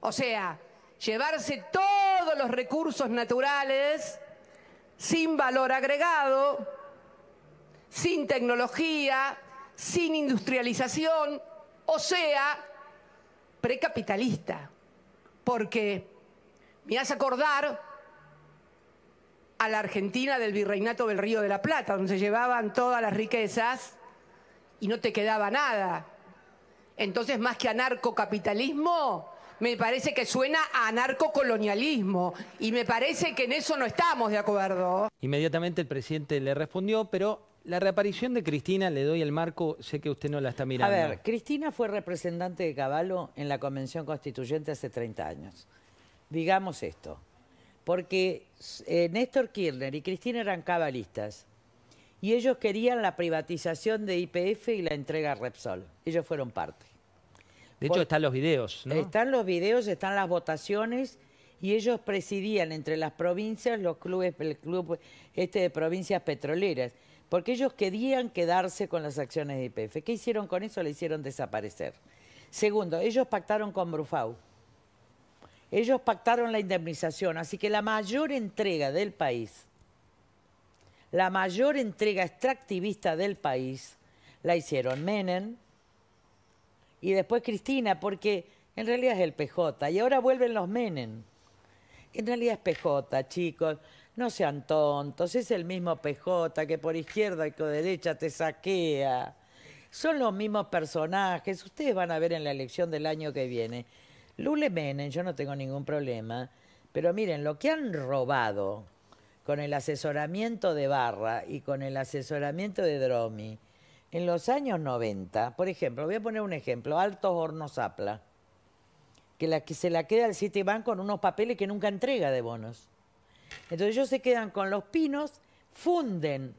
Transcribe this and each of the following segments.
O sea, llevarse todos los recursos naturales sin valor agregado, sin tecnología, sin industrialización, o sea, precapitalista. Porque me hace acordar a la Argentina del virreinato del Río de la Plata, donde se llevaban todas las riquezas y no te quedaba nada. Entonces, más que anarcocapitalismo, me parece que suena a anarcocolonialismo y me parece que en eso no estamos de acuerdo. Inmediatamente el presidente le respondió, pero la reaparición de Cristina, le doy el marco, sé que usted no la está mirando. A ver, Cristina fue representante de Caballo en la Convención Constituyente hace 30 años. Digamos esto, porque eh, Néstor Kirchner y Cristina eran cabalistas y ellos querían la privatización de IPF y la entrega a Repsol. Ellos fueron parte. De hecho, están los videos. Están los videos, están las votaciones y ellos presidían entre las provincias los clubes, el club este de provincias petroleras, porque ellos querían quedarse con las acciones de IPF. ¿Qué hicieron con eso? Le hicieron desaparecer. Segundo, ellos pactaron con Brufau. Ellos pactaron la indemnización, así que la mayor entrega del país, la mayor entrega extractivista del país, la hicieron Menem, y después Cristina, porque en realidad es el PJ. Y ahora vuelven los Menem. En realidad es PJ, chicos. No sean tontos, es el mismo PJ que por izquierda y por derecha te saquea. Son los mismos personajes. Ustedes van a ver en la elección del año que viene. Lule Menem, yo no tengo ningún problema, pero miren, lo que han robado con el asesoramiento de Barra y con el asesoramiento de Dromi, en los años 90, por ejemplo, voy a poner un ejemplo, Altos Hornos Apla, que, que se la queda al Citibank con unos papeles que nunca entrega de bonos. Entonces ellos se quedan con los pinos, funden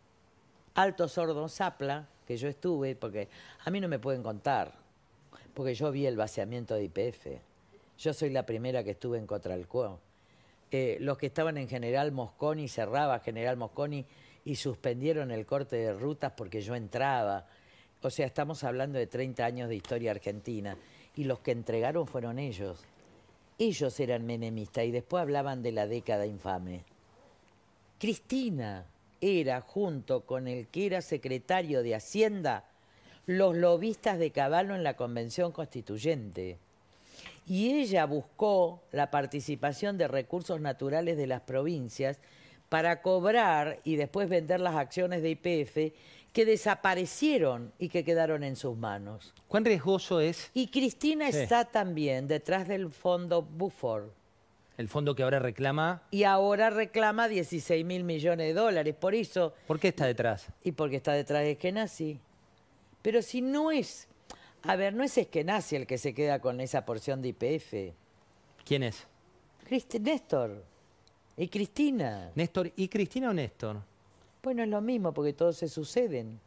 Altos Hornos Apla, que yo estuve, porque a mí no me pueden contar, porque yo vi el vaciamiento de IPF. Yo soy la primera que estuve en cuo los que estaban en General Mosconi, cerraba General Mosconi y suspendieron el corte de rutas porque yo entraba. O sea, estamos hablando de 30 años de historia argentina y los que entregaron fueron ellos. Ellos eran menemistas y después hablaban de la década infame. Cristina era, junto con el que era secretario de Hacienda, los lobistas de Caballo en la Convención Constituyente y ella buscó la participación de recursos naturales de las provincias para cobrar y después vender las acciones de IPF que desaparecieron y que quedaron en sus manos. ¿Cuán riesgoso es? Y Cristina está también detrás del fondo Bufford. El fondo que ahora reclama. Y ahora reclama 16 mil millones de dólares. Por eso. ¿Por qué está detrás? Y porque está detrás de Genasi. Pero si no es a ver, no es nace el que se queda con esa porción de IPF. ¿Quién es? Néstor. Y Cristina. ¿Néstor y Cristina o Néstor? Bueno, es lo mismo porque todos se suceden.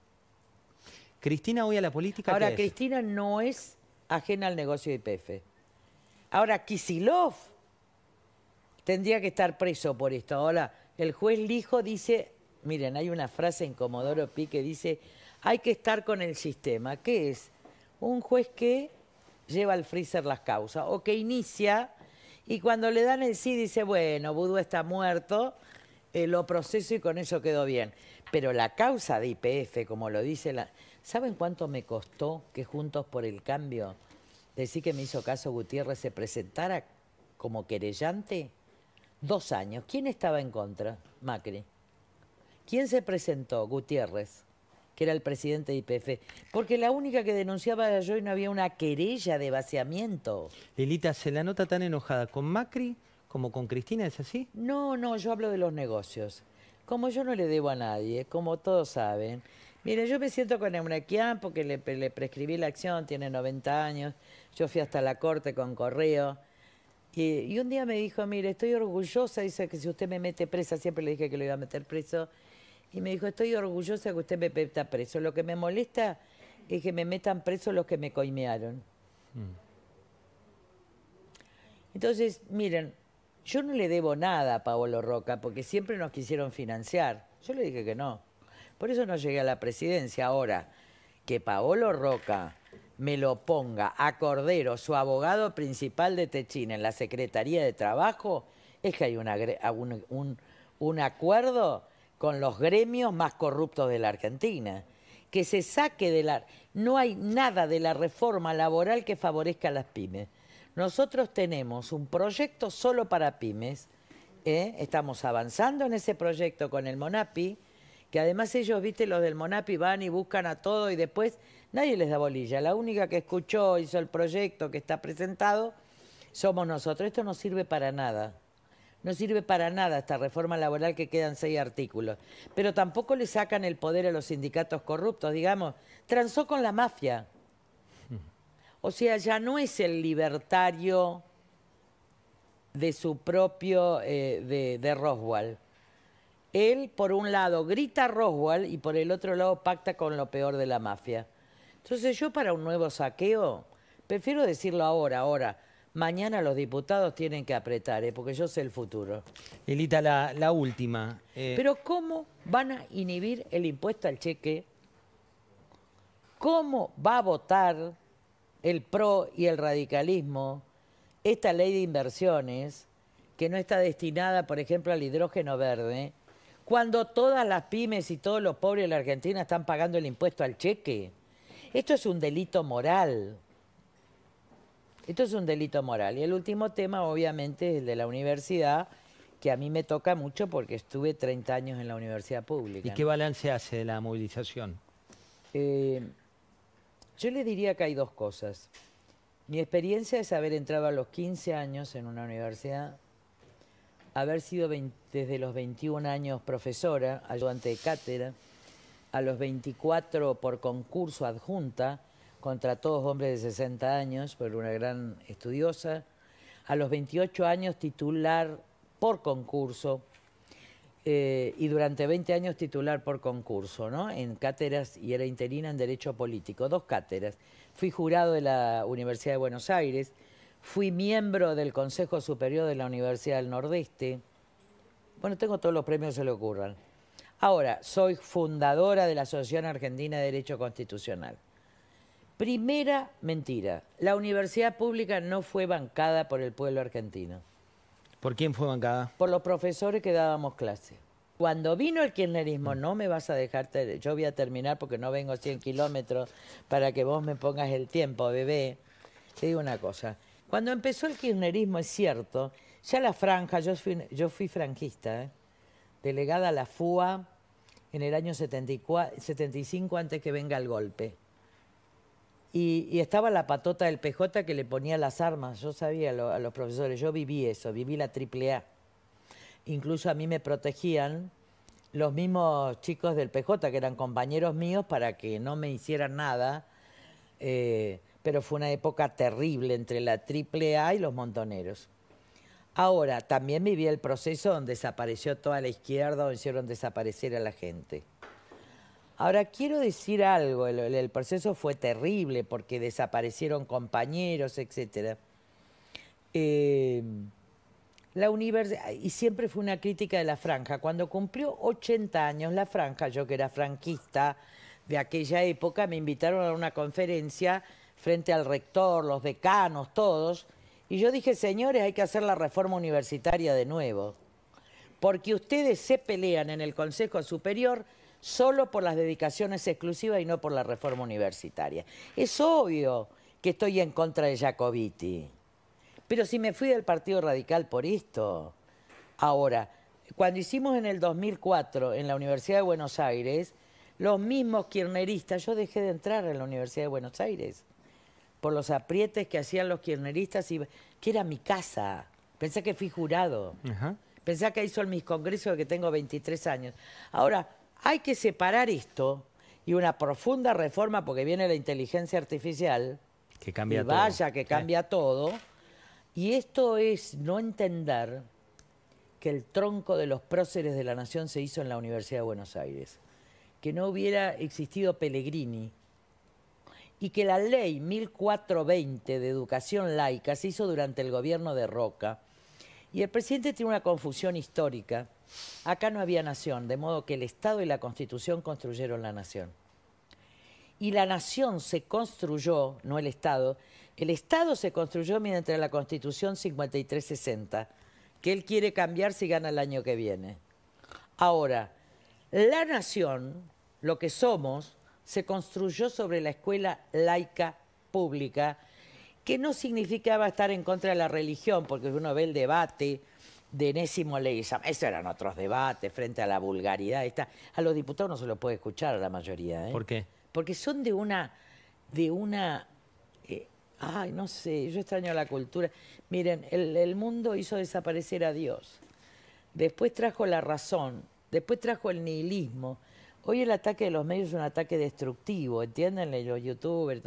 Cristina hoy a la política. Ahora, Cristina no es ajena al negocio de IPF. Ahora, Kisilov tendría que estar preso por esto. Ahora, el juez Lijo dice, miren, hay una frase en Comodoro Pi que dice, hay que estar con el sistema. ¿Qué es? un juez que lleva al freezer las causas o que inicia y cuando le dan el sí dice, bueno, Budú está muerto, eh, lo proceso y con eso quedó bien. Pero la causa de IPF, como lo dice la... ¿Saben cuánto me costó que Juntos por el Cambio, decir que me hizo caso Gutiérrez, se presentara como querellante? Dos años. ¿Quién estaba en contra? Macri. ¿Quién se presentó? Gutiérrez que era el presidente de IPF, porque la única que denunciaba era yo y no había una querella de vaciamiento. Lilita, se la nota tan enojada con Macri como con Cristina, ¿es así? No, no, yo hablo de los negocios. Como yo no le debo a nadie, como todos saben. Mire, yo me siento con Eunequian porque le, prescribí la acción, tiene 90 años. Yo fui hasta la corte con correo. Y, y, un día me dijo, mire, estoy orgullosa, dice que si usted me mete presa, siempre le dije que lo iba a meter preso, y me dijo, estoy orgullosa que usted me meta preso. Lo que me molesta es que me metan preso los que me coimearon. Mm. Entonces, miren, yo no le debo nada a Paolo Roca porque siempre nos quisieron financiar. Yo le dije que no. Por eso no llegué a la presidencia. Ahora, que Paolo Roca me lo ponga a Cordero, su abogado principal de Techín, en la Secretaría de Trabajo, es que hay un, un, un acuerdo con los gremios más corruptos de la Argentina. Que se saque de la... No hay nada de la reforma laboral que favorezca a las pymes. Nosotros tenemos un proyecto solo para pymes. ¿eh? Estamos avanzando en ese proyecto con el Monapi, que además ellos, viste, los del Monapi van y buscan a todo y después nadie les da bolilla. La única que escuchó, hizo el proyecto que está presentado, somos nosotros. Esto no sirve para nada. No sirve para nada esta reforma laboral que quedan seis artículos. Pero tampoco le sacan el poder a los sindicatos corruptos, digamos. Transó con la mafia. O sea, ya no es el libertario de su propio, eh, de, de, Roswell. Él, por un lado, grita a Roswell y por el otro lado pacta con lo peor de la mafia. Entonces yo para un nuevo saqueo, prefiero decirlo ahora, ahora, Mañana los diputados tienen que apretar, ¿eh? porque yo sé el futuro. Elita, la, última. Eh. Pero ¿cómo van a inhibir el impuesto al cheque? ¿Cómo va a votar el PRO y el radicalismo esta ley de inversiones que no está destinada, por ejemplo, al hidrógeno verde, cuando todas las pymes y todos los pobres de la Argentina están pagando el impuesto al cheque? Esto es un delito moral. Esto es un delito moral. Y el último tema, obviamente, es el de la universidad, que a mí me toca mucho porque estuve 30 años en la universidad pública. ¿Y qué balance hace de la movilización? Eh, yo le diría que hay dos cosas. Mi experiencia es haber entrado a los 15 años en una universidad, haber sido desde los 21 años profesora, ayudante de cátedra, a los 24 por concurso adjunta, contra todos hombres de 60 años, por una gran estudiosa. A los 28 años titular por concurso eh, y durante 20 años titular por concurso, ¿no? En cátedras y era interina en Derecho Político, dos cátedras. Fui jurado de la Universidad de Buenos Aires, fui miembro del Consejo Superior de la Universidad del Nordeste. Bueno, tengo todos los premios que se le ocurran. Ahora, soy fundadora de la Asociación Argentina de Derecho Constitucional. Primera mentira, la universidad pública no fue bancada por el pueblo argentino. ¿Por quién fue bancada? Por los profesores que dábamos clase. Cuando vino el kirchnerismo, mm. no me vas a dejar, yo voy a terminar porque no vengo 100 kilómetros para que vos me pongas el tiempo, bebé. Te digo una cosa, cuando empezó el kirchnerismo, es cierto, ya la franja, yo fui, franquista, ¿eh? delegada a la FUA en el año y 75 antes que venga el golpe. Y, estaba la patota del PJ que le ponía las armas. Yo sabía a los profesores, yo viví eso, viví la triple A. Incluso a mí me protegían los mismos chicos del PJ, que eran compañeros míos, para que no me hicieran nada. Eh, pero fue una época terrible entre la triple A y los montoneros. Ahora, también viví el proceso donde desapareció toda la izquierda, donde hicieron desaparecer a la gente. Ahora, quiero decir algo, el, proceso fue terrible porque desaparecieron compañeros, etc. Eh, la universidad, y siempre fue una crítica de la franja, cuando cumplió 80 años la franja, yo que era franquista de aquella época, me invitaron a una conferencia frente al rector, los decanos, todos, y yo dije, señores, hay que hacer la reforma universitaria de nuevo, porque ustedes se pelean en el Consejo Superior, solo por las dedicaciones exclusivas y no por la reforma universitaria. Es obvio que estoy en contra de Jacobiti, pero si me fui del Partido Radical por esto. Ahora, cuando hicimos en el 2004 en la Universidad de Buenos Aires, los mismos kirneristas, yo dejé de entrar en la Universidad de Buenos Aires por los aprietes que hacían los kirneristas, y, que era mi casa. Pensé que fui jurado. Pensé que ahí son mis congresos que tengo 23 años. Ahora, hay que separar esto y una profunda reforma, porque viene la inteligencia artificial. Que cambia y vaya, que cambia todo. Y esto es no entender que el tronco de los próceres de la nación se hizo en la Universidad de Buenos Aires. Que no hubiera existido Pellegrini. Y que la ley 1420 de educación laica se hizo durante el gobierno de Roca. Y el presidente tiene una confusión histórica Acá no había nación, de modo que el Estado y la Constitución construyeron la nación. Y la nación se construyó, no el Estado, el Estado se construyó mediante la Constitución 5360, que él quiere cambiar si gana el año que viene. Ahora, la nación, lo que somos, se construyó sobre la escuela laica pública, que no significaba estar en contra de la religión, porque uno ve el debate, de Enésimo ley, Eso eran otros debates frente a la vulgaridad. A los diputados no se lo puede escuchar a la mayoría. ¿eh? ¿Por qué? Porque son de una... De una eh, ay, no sé, yo extraño la cultura. Miren, el, el mundo hizo desaparecer a Dios. Después trajo la razón. Después trajo el nihilismo. Hoy el ataque de los medios es un ataque destructivo, ¿entienden? Los youtubers.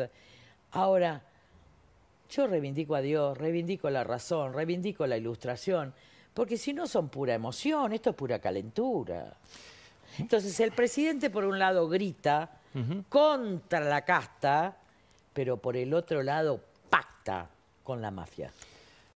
Ahora, yo reivindico a Dios, reivindico la razón, reivindico la ilustración. Porque si no son pura emoción, esto es pura calentura. Entonces el presidente por un lado grita contra la casta, pero por el otro lado pacta con la mafia.